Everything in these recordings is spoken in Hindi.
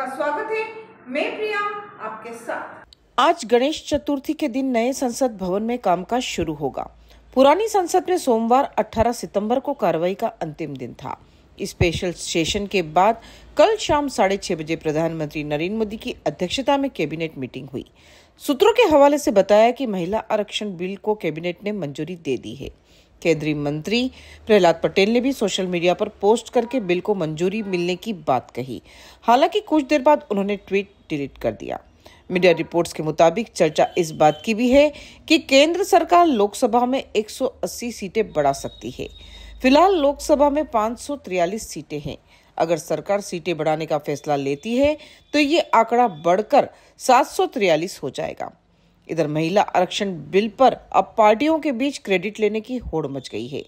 आपका स्वागत है मैं प्रिया आपके साथ आज गणेश चतुर्थी के दिन नए संसद भवन में कामकाज शुरू होगा पुरानी संसद में सोमवार 18 सितंबर को कार्रवाई का अंतिम दिन था स्पेशल सेशन के बाद कल शाम साढ़े छह बजे प्रधानमंत्री नरेंद्र मोदी की अध्यक्षता में कैबिनेट मीटिंग हुई सूत्रों के हवाले से बताया कि महिला आरक्षण बिल को कैबिनेट ने मंजूरी दे दी है केंद्रीय मंत्री प्रहलाद पटेल ने भी सोशल मीडिया पर पोस्ट करके बिल को मंजूरी मिलने की बात कही हालांकि कुछ देर बाद उन्होंने ट्वीट डिलीट कर दिया मीडिया रिपोर्ट्स के मुताबिक चर्चा इस बात की भी है कि केंद्र सरकार लोकसभा में 180 सीटें बढ़ा सकती है फिलहाल लोकसभा में 543 सीटें हैं अगर सरकार सीटें बढ़ाने का फैसला लेती है तो ये आंकड़ा बढ़कर 743 हो जाएगा इधर महिला आरक्षण बिल पर अब पार्टियों के बीच क्रेडिट लेने की होड़ मच गई है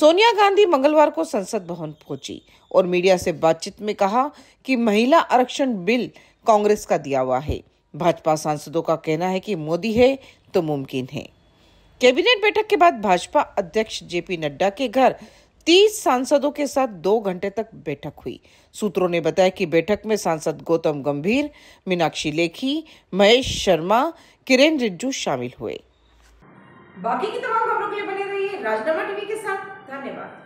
सोनिया गांधी मंगलवार को संसद भवन पहुंची और मीडिया से बातचीत में कहा कि महिला आरक्षण बिल कांग्रेस का दिया हुआ है भाजपा सांसदों का कहना है कि मोदी है तो मुमकिन है कैबिनेट बैठक के बाद भाजपा अध्यक्ष जेपी नड्डा के घर तीस सांसदों के साथ दो घंटे तक बैठक हुई सूत्रों ने बताया कि बैठक में सांसद गौतम गंभीर मीनाक्षी लेखी महेश शर्मा किरेन रिज्जू शामिल हुए बाकी की तमाम खबरों के लिए बने रहिए राजनामा टीवी के साथ धन्यवाद